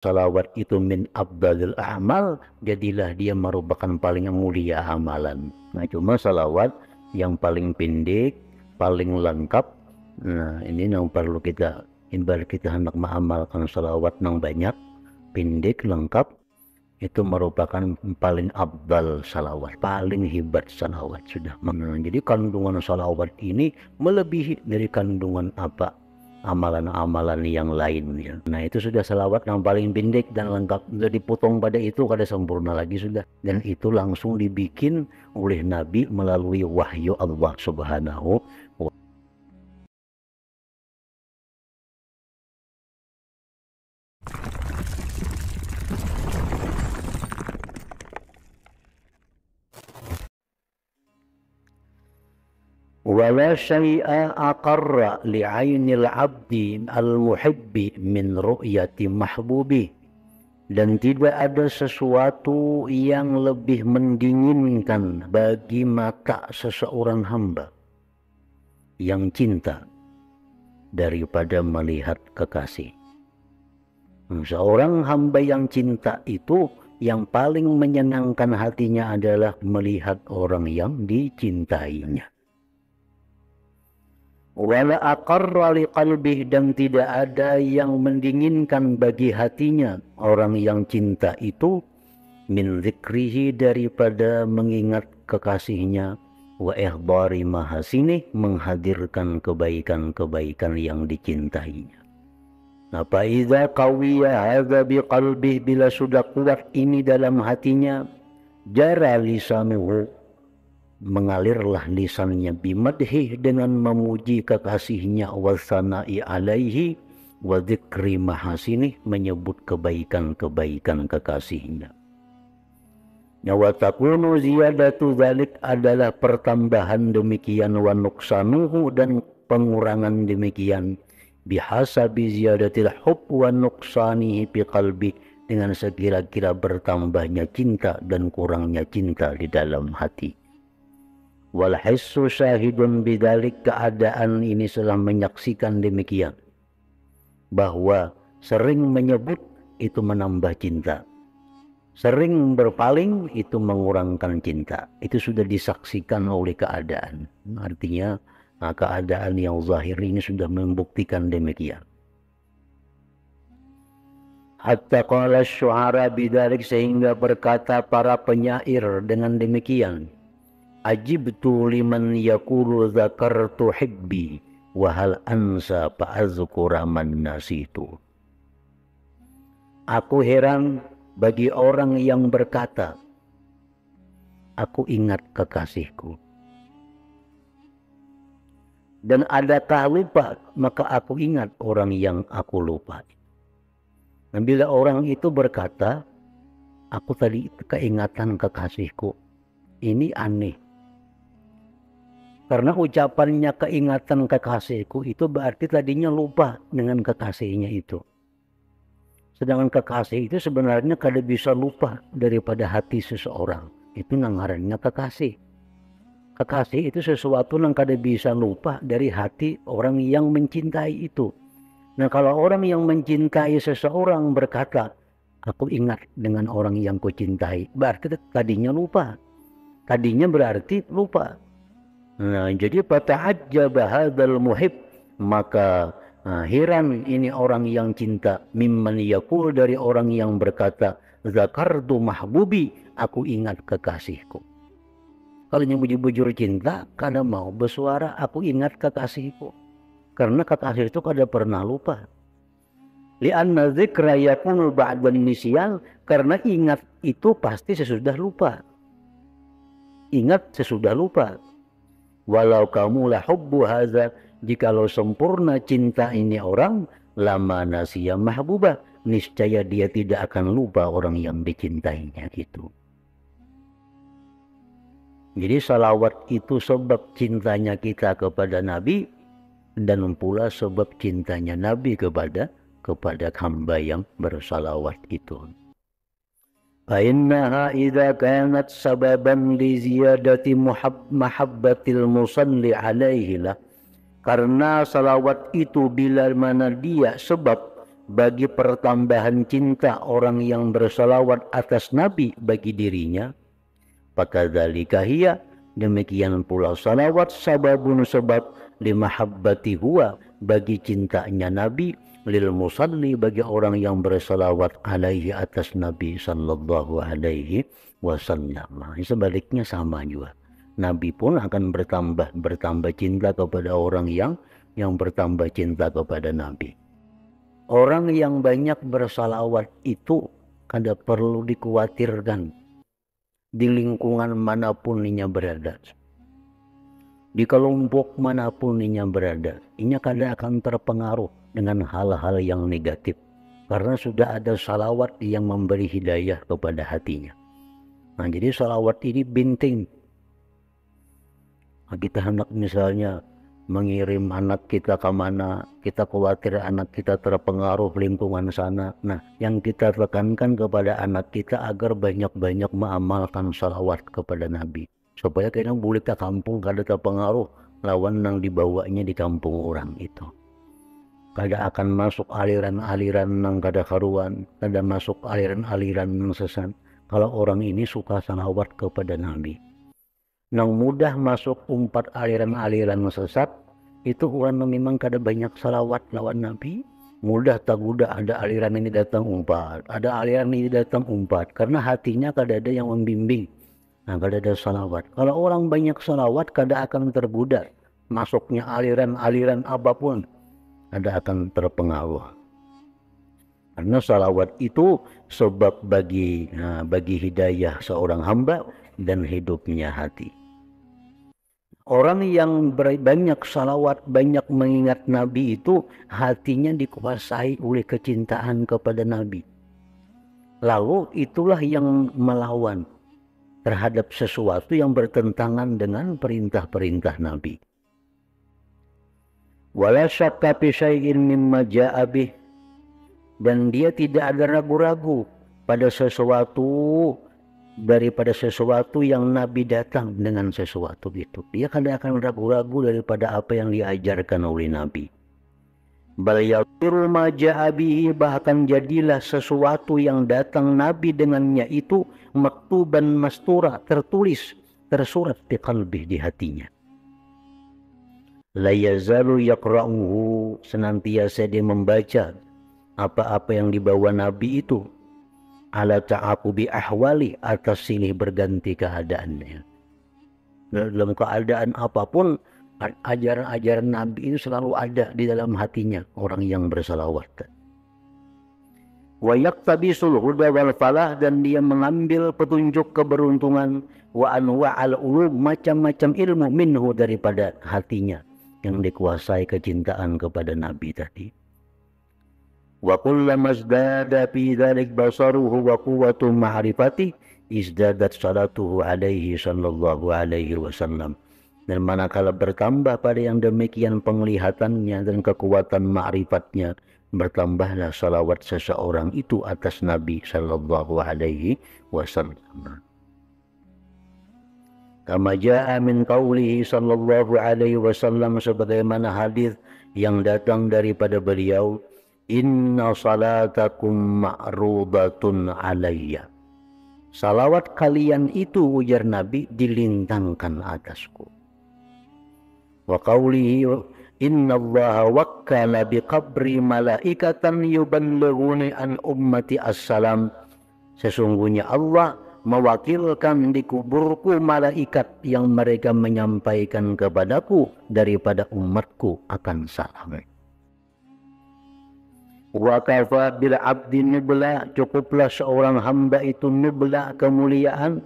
salawat itu min abdalil amal, jadilah dia merupakan paling mulia amalan. Nah cuma salawat yang paling pendek, paling lengkap, nah ini yang perlu kita imbar kita hendak mengamalkan salawat yang banyak, pendek, lengkap, itu merupakan paling abdal salawat, paling hebat salawat sudah. Nah, jadi kandungan salawat ini melebihi dari kandungan apa amalan-amalan yang lainnya. Gitu. Nah itu sudah salawat yang paling pendek dan lengkap. Sudah dipotong pada itu kada sempurna lagi sudah. Dan itu langsung dibikin oleh Nabi melalui wahyu Allah subhanahu ولا شيء أقر لعين العبد المحب dan tidak ada sesuatu yang lebih mendinginkan bagi mata seseorang hamba yang cinta daripada melihat kekasih. Seorang hamba yang cinta itu yang paling menyenangkan hatinya adalah melihat orang yang dicintainya wala aqarra liqalbih dan tidak ada yang mendinginkan bagi hatinya orang yang cinta itu min zikrihi daripada mengingat kekasihnya wa ihdari mahasini menghadirkan kebaikan-kebaikan yang dicintainya. Nah, faidha qawiya hadza biqalbih bila sudah kuat ini dalam hatinya jara lisanuhu mengalirlah lisannya bimadhi dengan memuji kekasihnya wasana'i alaihi wa dzikri mahasini menyebut kebaikan-kebaikan kekasihnya. Nyawa takunu ziyadatu zalik adalah pertambahan demikian wa nuksanuhu dan pengurangan demikian bihasabi ziyadatil hub wa nuksanihi fi qalbi dengan sekira-kira bertambahnya cinta dan kurangnya cinta di dalam hati wal hissu syahidun bidalik keadaan ini telah menyaksikan demikian bahwa sering menyebut itu menambah cinta sering berpaling itu mengurangkan cinta itu sudah disaksikan oleh keadaan artinya nah, keadaan yang zahir ini sudah membuktikan demikian hatta qala syuara bidalik sehingga berkata para penyair dengan demikian ajibtu liman yakulu zakartu hibbi wahal ansa fa'azkura man nasitu Aku heran bagi orang yang berkata Aku ingat kekasihku dan adakah lupa maka aku ingat orang yang aku lupa dan bila orang itu berkata aku tadi keingatan kekasihku ini aneh karena ucapannya keingatan kekasihku itu berarti tadinya lupa dengan kekasihnya itu. Sedangkan kekasih itu sebenarnya kada bisa lupa daripada hati seseorang. Itu nangarannya kekasih. Kekasih itu sesuatu yang kada bisa lupa dari hati orang yang mencintai itu. Nah kalau orang yang mencintai seseorang berkata, aku ingat dengan orang yang kucintai. Berarti tadinya lupa. Tadinya berarti lupa Nah, jadi fata'ajjaba hadzal muhib maka nah, heran ini orang yang cinta mimman yakul dari orang yang berkata zakartu mahbubi aku ingat kekasihku. Kalau yang bujur-bujur cinta kada mau bersuara aku ingat kekasihku. Karena kekasih itu kada pernah lupa. Lianna dzikra yakunu ba'dan nisyal karena ingat itu pasti sesudah lupa. Ingat sesudah lupa walau kamu lah hubbu hadza jikalau sempurna cinta ini orang lama nasiya mahbubah niscaya dia tidak akan lupa orang yang dicintainya gitu jadi salawat itu sebab cintanya kita kepada Nabi dan pula sebab cintanya Nabi kepada kepada hamba yang bersalawat itu. فإنها إذا كانت سببا لزيادة محبة المصلي عليه lah karena salawat itu bila mana dia sebab bagi pertambahan cinta orang yang bersalawat atas Nabi bagi dirinya maka dalikahiya demikian pula salawat sababun sebab limahabbati huwa bagi cintanya Nabi lil musalli bagi orang yang bersalawat alaihi atas Nabi sallallahu alaihi wasallam. Sebaliknya sama juga. Nabi pun akan bertambah bertambah cinta kepada orang yang yang bertambah cinta kepada Nabi. Orang yang banyak bersalawat itu kada perlu dikhawatirkan di lingkungan manapun inya berada. Di kelompok manapun inya berada, ini kada akan terpengaruh dengan hal-hal yang negatif karena sudah ada salawat yang memberi hidayah kepada hatinya. Nah, jadi salawat ini binting. Nah, kita hendak misalnya mengirim anak kita ke mana, kita khawatir anak kita terpengaruh lingkungan sana. Nah, yang kita tekankan kepada anak kita agar banyak-banyak mengamalkan salawat kepada Nabi. Supaya kita boleh ke kampung kada terpengaruh lawan yang dibawanya di kampung orang itu kada akan masuk aliran-aliran yang kada karuan, kada masuk aliran-aliran yang sesat. Kalau orang ini suka salawat kepada Nabi. Nang mudah masuk umpat aliran-aliran yang sesat, itu orang memang kada banyak salawat lawan Nabi. Mudah tak mudah ada aliran ini datang umpat, ada aliran ini datang umpat. Karena hatinya kada ada yang membimbing. Nah, kada ada salawat. Kalau orang banyak salawat, kada akan terbudak. Masuknya aliran-aliran apapun. Anda akan terpengaruh. Karena salawat itu sebab bagi nah, bagi hidayah seorang hamba dan hidupnya hati. Orang yang banyak salawat, banyak mengingat Nabi itu hatinya dikuasai oleh kecintaan kepada Nabi. Lalu itulah yang melawan terhadap sesuatu yang bertentangan dengan perintah-perintah Nabi dan dia tidak ada ragu-ragu pada sesuatu daripada sesuatu yang Nabi datang dengan sesuatu itu. Dia tidak kan akan ragu-ragu daripada apa yang diajarkan oleh Nabi. Balayakiru maja'abihi bahkan jadilah sesuatu yang datang Nabi dengannya itu maktuban mastura tertulis tersurat di kalbih di hatinya layazalu yaqra'uhu senantiasa dia membaca apa-apa yang dibawa Nabi itu ala ta'aqubi ahwali atas silih berganti keadaannya dalam keadaan apapun ajaran-ajaran Nabi itu selalu ada di dalam hatinya orang yang bersalawat wa yaktabisul huda wal falah dan dia mengambil petunjuk keberuntungan wa anwa al ulum macam-macam ilmu minhu daripada hatinya yang dikuasai kecintaan kepada Nabi tadi. Wa kullama izdada fi dzalik basaruhu wa quwwatu ma'rifati izdadat salatuhu alaihi sallallahu alaihi wasallam. Dan manakala bertambah pada yang demikian penglihatannya dan kekuatan ma'rifatnya, bertambahlah salawat seseorang itu atas Nabi sallallahu alaihi wasallam. Kama ja'a min qawlihi sallallahu alaihi wasallam sebagaimana hadis yang datang daripada beliau, "Inna salatakum ma'rudatun alayya." Salawat kalian itu ujar Nabi dilintangkan atasku. Wa qawlihi Inna Allah wakkala biqabri malaikatan yuballighuni an ummati assalam. Sesungguhnya Allah mewakilkan di kuburku malaikat yang mereka menyampaikan kepadaku daripada umatku akan salam. Wa kafa bil abdi nubla cukuplah seorang hamba itu nubla kemuliaan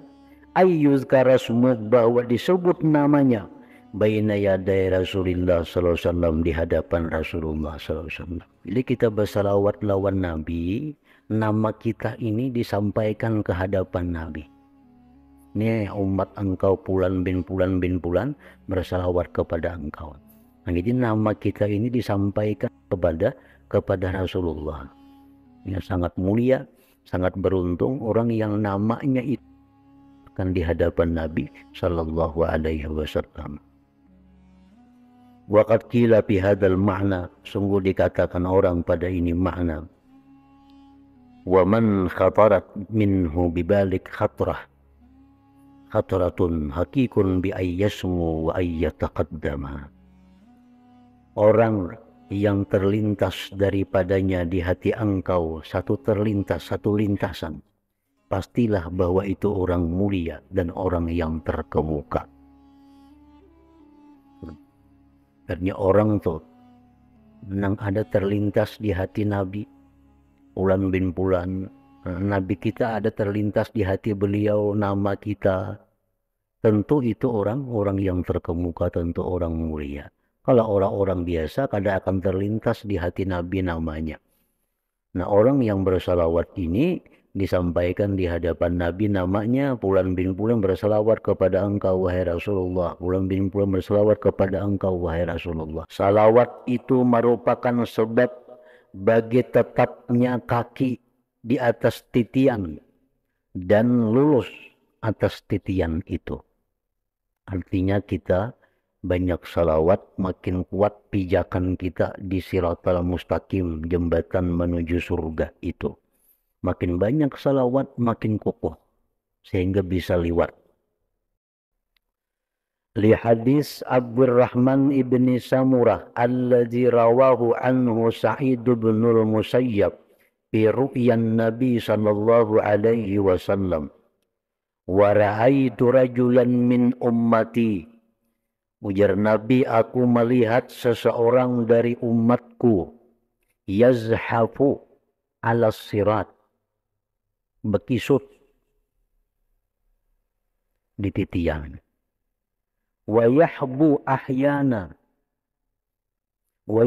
ayyuz karasmu bahwa disebut namanya baina yadai Rasulullah sallallahu alaihi wasallam di hadapan Rasulullah sallallahu alaihi wasallam. Jadi kita bersalawat lawan Nabi, nama kita ini disampaikan ke hadapan Nabi. Nih umat engkau pulan bin pulan bin pulan bersalawat kepada engkau. Nah, jadi nama kita ini disampaikan kepada kepada Rasulullah. Ini sangat mulia, sangat beruntung orang yang namanya itu akan di hadapan Nabi Shallallahu Alaihi Wasallam. Wakat kila pihadal makna sungguh dikatakan orang pada ini makna ومن خطرت منه ببالك خطرة خطرة khatratun hakikun bi ayyasmu wa orang yang terlintas daripadanya di hati engkau satu terlintas satu lintasan pastilah bahwa itu orang mulia dan orang yang terkemuka ternyata orang tuh yang ada terlintas di hati Nabi Ulan bin Bulan. Nabi kita ada terlintas di hati beliau nama kita. Tentu itu orang-orang yang terkemuka, tentu orang mulia. Kalau orang-orang biasa kada akan terlintas di hati Nabi namanya. Nah orang yang bersalawat ini disampaikan di hadapan Nabi namanya Pulan bin Pulan bersalawat kepada engkau wahai Rasulullah Pulan bin Pulan bersalawat kepada engkau wahai Rasulullah salawat itu merupakan sebab bagi tetapnya kaki di atas titian dan lulus atas titian itu. Artinya kita banyak salawat makin kuat pijakan kita di siratal mustaqim jembatan menuju surga itu. Makin banyak salawat makin kokoh sehingga bisa liwat. لحديث عبد الرحمن بن سمرة الذي رواه عنه سعيد بن المسيب في رؤيا النبي صلى الله عليه وسلم ورأيت رجلا من أمتي Ujar Nabi, aku melihat seseorang dari umatku. Yazhafu ala sirat. Bekisut di titian wa yahbu ahyana wa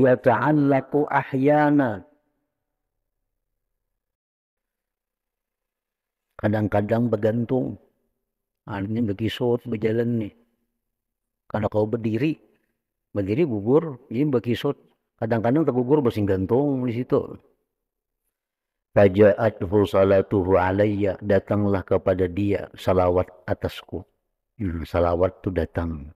kadang-kadang bergantung artinya berkisut berjalan nih karena kau berdiri berdiri gugur ini berkisut kadang-kadang tergugur bersin gantung di situ Faja'athu salatuhu alaiya, datanglah kepada dia salawat atasku Hmm, salawat itu datang.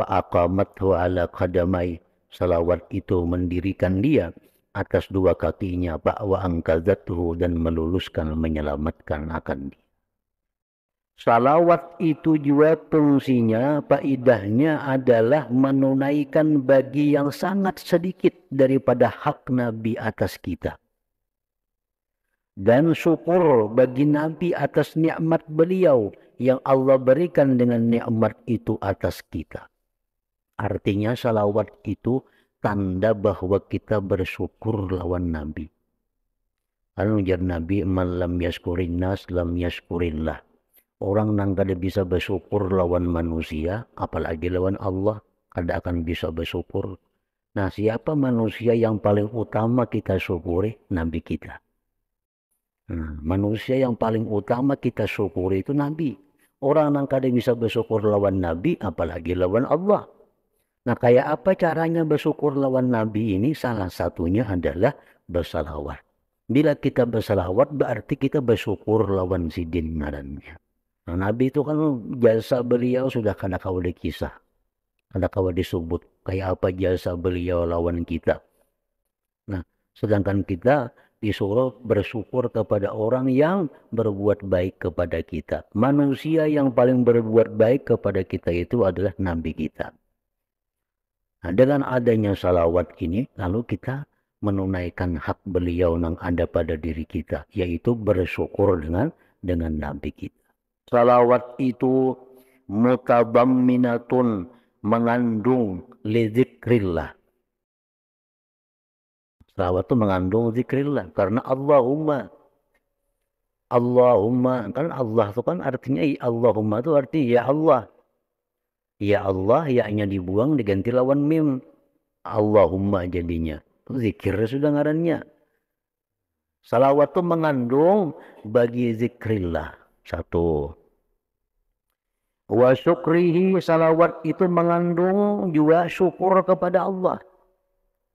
Fa'aqamathu ala Kadamai Salawat itu mendirikan dia atas dua kakinya. Ba'wa angkazatuhu dan meluluskan, menyelamatkan akan dia. Salawat itu juga fungsinya, faidahnya adalah menunaikan bagi yang sangat sedikit daripada hak Nabi atas kita. Dan syukur bagi Nabi atas nikmat beliau yang Allah berikan dengan nikmat itu atas kita. Artinya salawat itu tanda bahwa kita bersyukur lawan Nabi. Karena anu, Nabi, malam yaskurin nas, lam yaskurinlah. Orang nang kada bisa bersyukur lawan manusia, apalagi lawan Allah, kada akan bisa bersyukur. Nah siapa manusia yang paling utama kita syukuri? Nabi kita. Nah, manusia yang paling utama kita syukuri itu Nabi. Orang yang kada bisa bersyukur lawan Nabi, apalagi lawan Allah. Nah, kayak apa caranya bersyukur lawan Nabi ini? Salah satunya adalah bersalawat. Bila kita bersalawat, berarti kita bersyukur lawan si din ngarannya. Nah, Nabi itu kan jasa beliau sudah kada kau kisah. Kada kau disebut kayak apa jasa beliau lawan kita. Nah, sedangkan kita disuruh bersyukur kepada orang yang berbuat baik kepada kita. Manusia yang paling berbuat baik kepada kita itu adalah nabi kita. Nah, dengan adanya salawat ini, lalu kita menunaikan hak beliau yang ada pada diri kita, yaitu bersyukur dengan dengan nabi kita. Salawat itu mutabamminatun mengandung lidzikrillah Salawat itu mengandung zikrillah. Karena Allahumma. Allahumma. Kan Allah itu kan artinya Allahumma itu artinya ya Allah. Ya Allah, ya hanya dibuang diganti lawan mim. Allahumma jadinya. Zikirnya sudah ngarannya. Salawat itu mengandung bagi zikrillah. Satu. Wa syukrihi salawat itu mengandung juga syukur kepada Allah.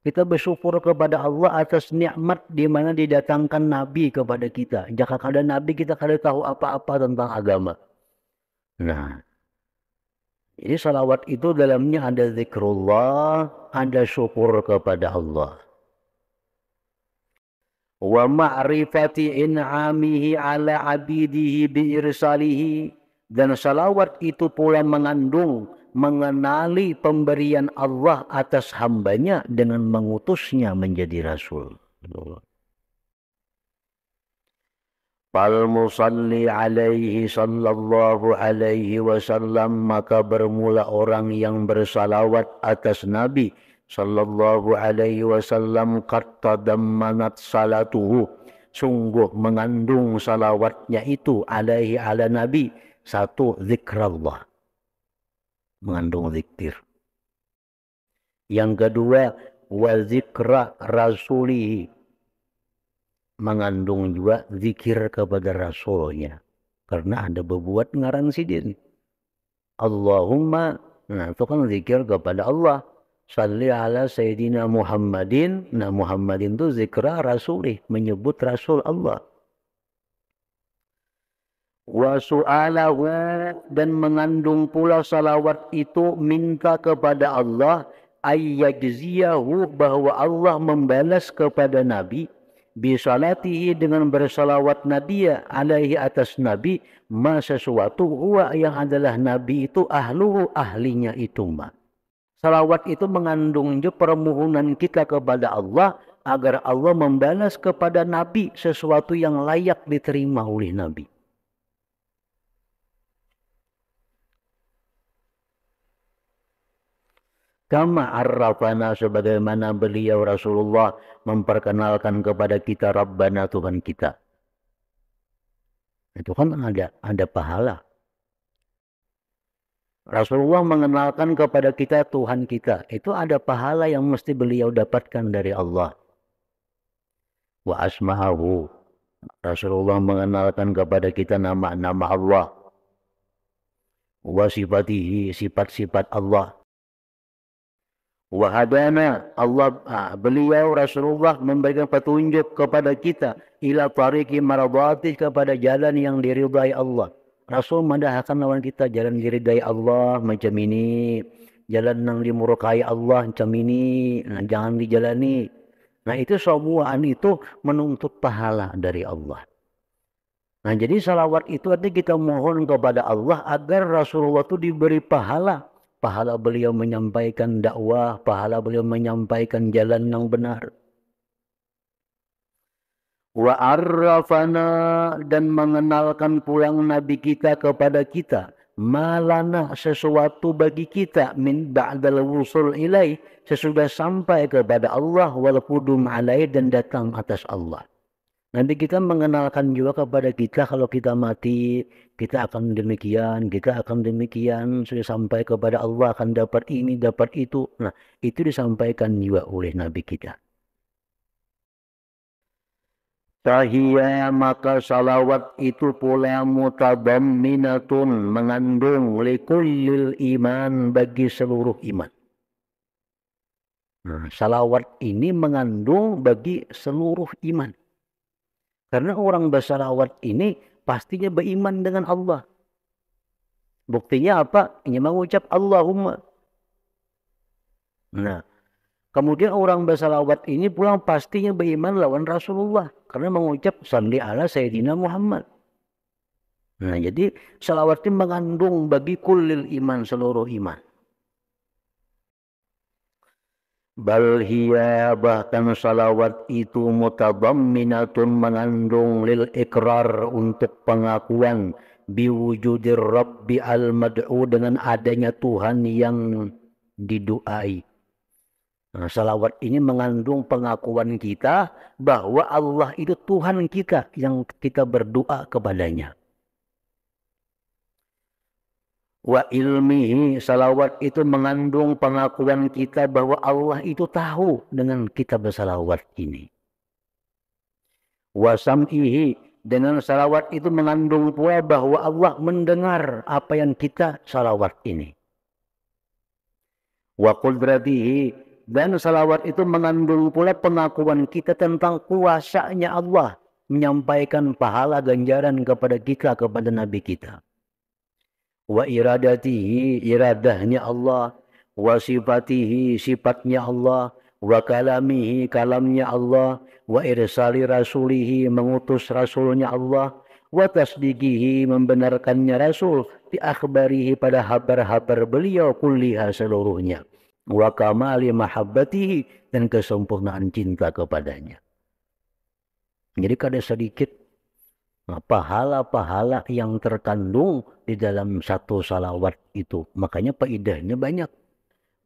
Kita bersyukur kepada Allah atas nikmat di mana didatangkan Nabi kepada kita. Jika kada Nabi kita kada tahu apa-apa tentang agama. Nah, ini salawat itu dalamnya ada zikrullah, ada syukur kepada Allah. Wa ma'rifati in'amihi ala abidihi bi Dan salawat itu pula mengandung mengenali pemberian Allah atas hambanya dengan mengutusnya menjadi rasul. Fal musalli alaihi sallallahu alaihi wasallam maka bermula orang yang bersalawat atas Nabi sallallahu alaihi wasallam kata dammanat salatuhu sungguh mengandung salawatnya itu alaihi ala Nabi satu zikrullah mengandung zikir. Yang kedua, wa zikra rasulihi. Mengandung juga zikir kepada rasulnya. Karena ada berbuat ngaran sidin. Allahumma, nah itu kan zikir kepada Allah. Salli ala Sayyidina Muhammadin. Nah Muhammadin itu zikra rasulih. Menyebut rasul Allah wa su'alahu dan mengandung pula salawat itu minta kepada Allah ayyajziyahu bahwa Allah membalas kepada Nabi bisalatihi dengan bersalawat Nabiya alaihi atas Nabi ma sesuatu huwa yang adalah Nabi itu ahlu ahlinya itu ma. Salawat itu mengandung permohonan kita kepada Allah agar Allah membalas kepada Nabi sesuatu yang layak diterima oleh Nabi. Kama arrafana sebagaimana beliau Rasulullah memperkenalkan kepada kita Rabbana Tuhan kita. Itu kan ada, ada pahala. Rasulullah mengenalkan kepada kita Tuhan kita. Itu ada pahala yang mesti beliau dapatkan dari Allah. Wa asmahu. Rasulullah mengenalkan kepada kita nama-nama Allah. Wa sifatihi, sifat-sifat Allah Wahadana Allah ah, beliau Rasulullah memberikan petunjuk kepada kita ila tariqi maradati kepada jalan yang diridai Allah. Rasul mendahkan lawan kita jalan diridai Allah macam ini, jalan yang dimurkai Allah macam ini, nah, jangan dijalani. Nah itu semuaan itu menuntut pahala dari Allah. Nah jadi salawat itu artinya kita mohon kepada Allah agar Rasulullah itu diberi pahala pahala beliau menyampaikan dakwah, pahala beliau menyampaikan jalan yang benar. Wa arrafana dan mengenalkan pulang Nabi kita kepada kita. Malana sesuatu bagi kita min ba'dal wusul ilaih sesudah sampai kepada Allah wal qudum alaih dan datang atas Allah. Nanti kita mengenalkan juga kepada kita kalau kita mati, kita akan demikian, kita akan demikian, sudah sampai kepada Allah akan dapat ini, dapat itu. Nah, itu disampaikan juga oleh Nabi kita. Tahiyya maka salawat itu pula minatun mengandung likullil iman bagi seluruh iman. Nah, salawat ini mengandung bagi seluruh iman. Karena orang bersalawat ini pastinya beriman dengan Allah. Buktinya apa? Ini mengucap Allahumma. Nah, kemudian orang bersalawat ini pulang pastinya beriman lawan Rasulullah. Karena mengucap salli ala Sayyidina Muhammad. Nah, jadi salawat ini mengandung bagi kulil iman, seluruh iman. Bal hiya bahkan salawat itu mutadamminatun mengandung lil ikrar untuk pengakuan biwujudir Rabbi al-mad'u dengan adanya Tuhan yang diduai. Nah, salawat ini mengandung pengakuan kita bahwa Allah itu Tuhan kita yang kita berdoa kepadanya wa ilmi salawat itu mengandung pengakuan kita bahwa Allah itu tahu dengan kita bersalawat ini wa sam'ihi dengan salawat itu mengandung pula bahwa Allah mendengar apa yang kita salawat ini wa qudratihi dan salawat itu mengandung pula pengakuan kita tentang kuasanya Allah menyampaikan pahala ganjaran kepada kita kepada nabi kita wa iradatihi iradahnya Allah wa sifatihi sifatnya Allah wa kalamihi kalamnya Allah wa irsali rasulihi mengutus rasulnya Allah wa tasdiqihi membenarkannya rasul di akhbarihi pada habar-habar beliau kulliha seluruhnya wa kamali mahabbatihi dan kesempurnaan cinta kepadanya jadi kada sedikit Nah, pahala-pahala yang terkandung di dalam satu salawat itu. Makanya faedahnya banyak.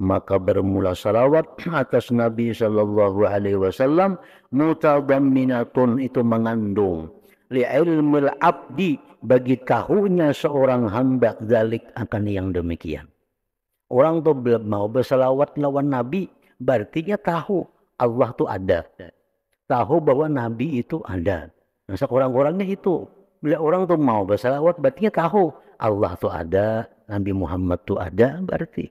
Maka bermula salawat atas Nabi Shallallahu Alaihi Wasallam minatun itu mengandung li abdi bagi tahunya seorang hamba dalik akan yang demikian. Orang tuh mau bersalawat lawan Nabi berarti dia tahu Allah tuh ada. Tahu bahwa Nabi itu ada Nah, sekurang-kurangnya itu. Bila orang tuh mau bersalawat berarti tahu Allah tuh ada, Nabi Muhammad tuh ada berarti.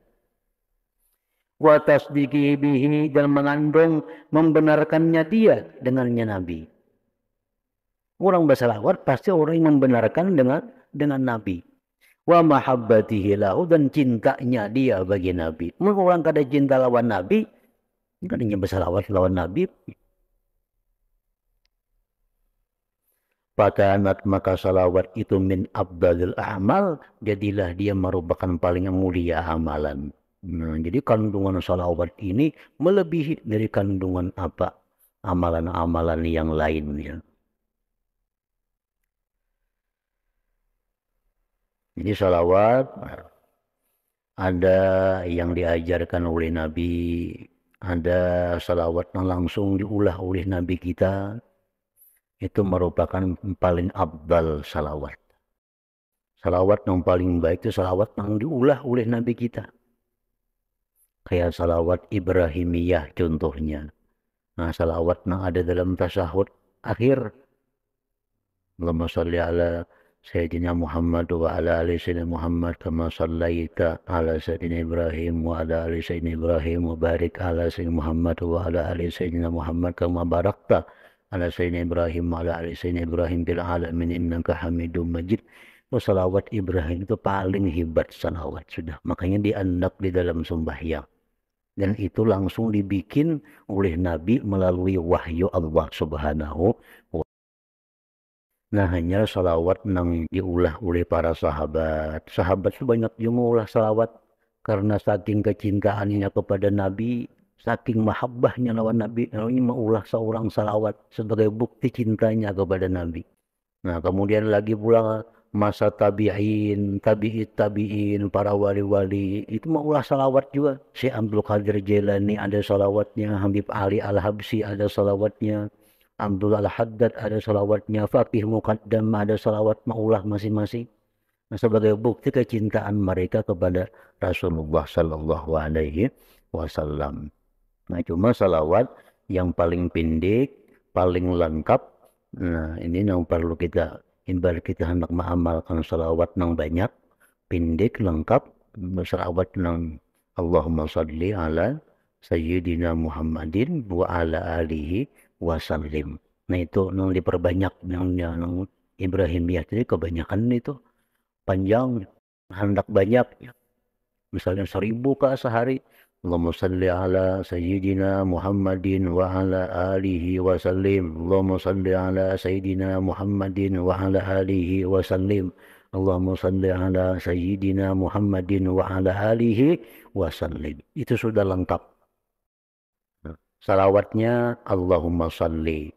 Wa tasdiqi bihi dan mengandung membenarkannya dia dengannya Nabi. Orang bersalawat pasti orang yang membenarkan dengan dengan Nabi. Wa mahabbatihi lahu dan cintanya dia bagi Nabi. Mungkin orang kada cinta lawan Nabi, kadangnya bersalawat lawan Nabi, Fakanat maka salawat itu min abdalil amal, jadilah dia merupakan paling mulia amalan. Nah, jadi kandungan salawat ini melebihi dari kandungan apa? Amalan-amalan yang lainnya. Jadi salawat ada yang diajarkan oleh Nabi, ada salawat yang langsung diulah oleh Nabi kita, itu merupakan paling abdal salawat. Salawat yang paling baik itu salawat yang diulah oleh Nabi kita. Kayak salawat Ibrahimiyah contohnya. Nah, salawat yang ada dalam tasahud akhir. Allahumma salli ala Sayyidina Muhammad wa ala ali Sayyidina Muhammad kama sallaita ala Sayyidina Ibrahim wa ala ali Sayyidina Ibrahim wa barik ala Sayyidina Muhammad wa ala ali Sayyidina Muhammad kama barakta ala sayyidina Ibrahim wa ala ali sayyidina Ibrahim fil alamin innaka hamidum majid oh, salawat Ibrahim itu paling hebat salawat sudah makanya diandak di dalam sembahyang dan itu langsung dibikin oleh Nabi melalui wahyu Allah subhanahu Nah hanya salawat yang diulah oleh para sahabat. Sahabat itu banyak yang mengulah salawat karena saking kecintaannya kepada Nabi saking mahabbahnya lawan Nabi ini maulah seorang salawat sebagai bukti cintanya kepada Nabi nah kemudian lagi pula masa tabi'in, tabi'it tabi'in, para wali-wali itu maulah salawat juga. Si Abdul Qadir jelani ada salawatnya, Habib Ali Al-Habsi ada salawatnya, Abdul Al-Haddad ada salawatnya, Fatih Muqaddam ada salawat maulah masing-masing. Nah, sebagai bukti kecintaan mereka kepada Rasulullah Shallallahu Alaihi Wasallam. Nah cuma salawat yang paling pendek, paling lengkap, nah ini yang perlu kita imbal kita hendak mengamalkan salawat yang banyak, pendek, lengkap, salawat yang Allahumma salli ala Sayyidina Muhammadin wa ala alihi wa sallim. Nah itu yang diperbanyak yang, yang Ibrahimiyah jadi kebanyakan itu panjang hendak banyak misalnya seribu kah sehari اللهم صل على سيدنا محمد وعلى آله وسلم اللهم صل على سيدنا محمد وعلى آله وسلم اللهم صل ala sayyidina wa ala alihi Itu sudah lengkap. Salawatnya Allahumma salli.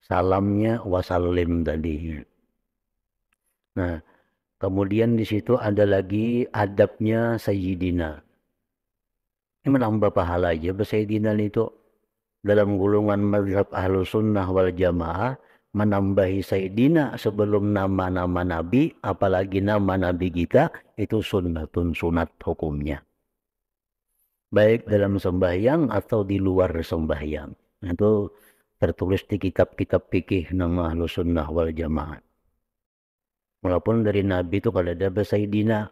Salamnya wasallim tadi. Nah, kemudian di situ ada lagi adabnya sayyidina. Ini menambah pahala aja bersaidinal itu dalam gulungan mazhab ahlus sunnah wal jamaah menambahi Sayyidina sebelum nama-nama Nabi apalagi nama Nabi kita itu sunnatun sunat hukumnya baik dalam sembahyang atau di luar sembahyang itu tertulis di kitab-kitab fikih nama ahlus sunnah wal jamaah walaupun dari Nabi itu kalau ada Sayyidina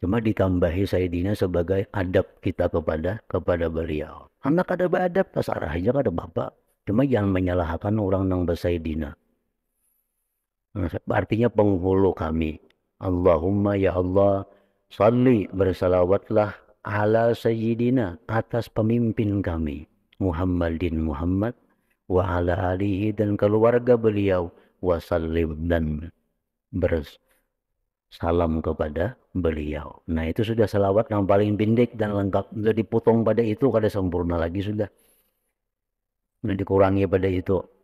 Cuma ditambahi Sayyidina sebagai adab kita kepada kepada beliau. Anak ada beradab, kasarahnya ada bapak. Cuma jangan menyalahkan orang yang bersaidina. Nah, artinya penghulu kami. Allahumma ya Allah, salli bersalawatlah ala sayyidina atas pemimpin kami. Muhammadin Muhammad wa ala alihi dan keluarga beliau wa sallim dan bersalam kepada beliau. Nah itu sudah selawat yang paling pendek dan lengkap. Sudah dipotong pada itu kada sempurna lagi sudah. Sudah dikurangi pada itu.